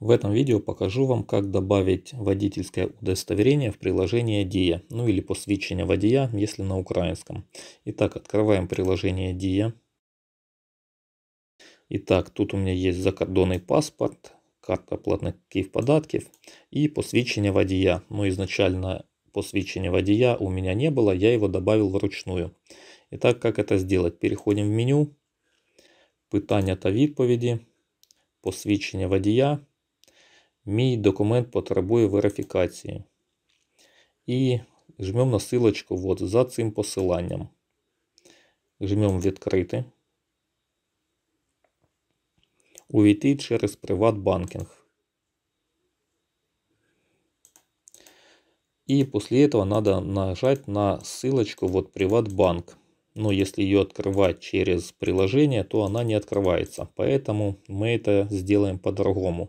В этом видео покажу вам, как добавить водительское удостоверение в приложение DIA, ну или посвящение водия, если на украинском. Итак, открываем приложение DIA. Итак, тут у меня есть закордонный паспорт, карта платників податків и посвящение водия. Но изначально посвящение водия у меня не было, я его добавил вручную. Итак, как это сделать? Переходим в меню, питання та відповіді, посвящение водия Мій документ потребує верифікації. І жмемо на силочку от, за цим посиланням. Жмемо відкрити. Увійти через Приватбанкінг. И после этого надо нажать на ссылочку вот PrivatBank, Но если ее открывать через приложение, то она не открывается. Поэтому мы это сделаем по-другому.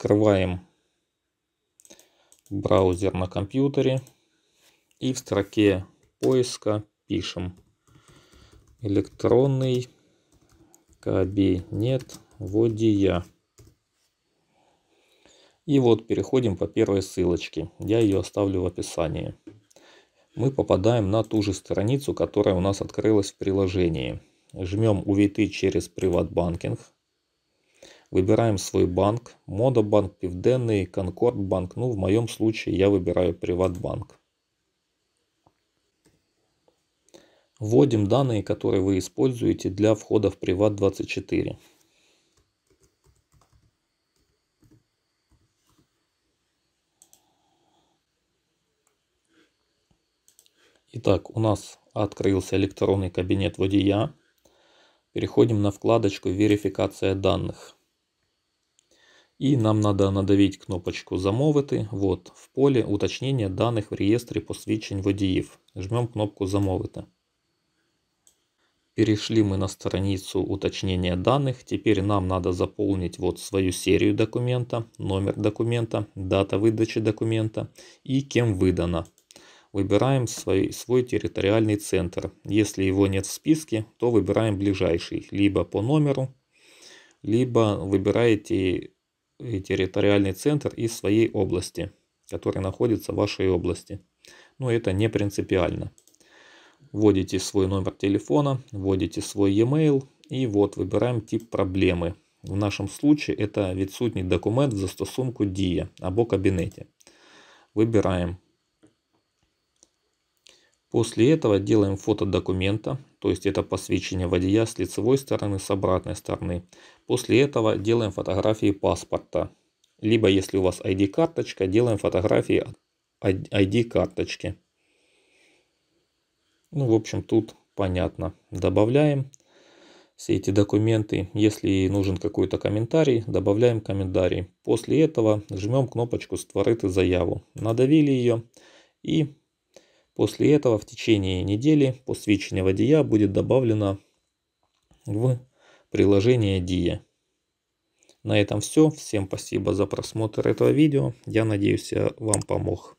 Открываем браузер на компьютере и в строке поиска пишем электронный кабинет водия. И вот переходим по первой ссылочке. Я ее оставлю в описании. Мы попадаем на ту же страницу, которая у нас открылась в приложении. Жмем «Увейты через PrivatBanking». Выбираем свой банк. Мода банк Південный, Конкорд банк. Ну, в моем случае я выбираю Приватбанк. Вводим данные, которые вы используете для входа в Приват24. Итак, у нас открылся электронный кабинет водия. Переходим на вкладочку «Верификация данных». И нам надо надавить кнопочку «Замовити». Вот, в поле уточнення данных" в реестре посвідчень водіїв. Жмем кнопку «Замовити». Перешли мы на страницу уточнения данных. Теперь нам надо заполнить вот свою серию документа, номер документа, дата выдачи документа и кем выдано. Выбираем свой, свой территориальный центр. Если его нет в списке, то выбираем ближайший. Либо по номеру, либо выбираете территориальный центр из своей области, который находится в вашей области. Но это не принципиально. Вводите свой номер телефона, вводите свой e-mail и вот выбираем тип проблемы. В нашем случае это відсутній документ в застосунку Дія або кабинете. Выбираем После этого делаем фото документа, то есть это посвечение водия с лицевой стороны, с обратной стороны. После этого делаем фотографии паспорта. Либо если у вас ID-карточка, делаем фотографии ID-карточки. Ну, в общем, тут понятно. Добавляем все эти документы. Если нужен какой-то комментарий, добавляем комментарий. После этого жмем кнопочку «Створити заяву». Надавили ее и После этого в течение недели посвеченного дия будет добавлено в приложение дия. На этом все. Всем спасибо за просмотр этого видео. Я надеюсь, я вам помог.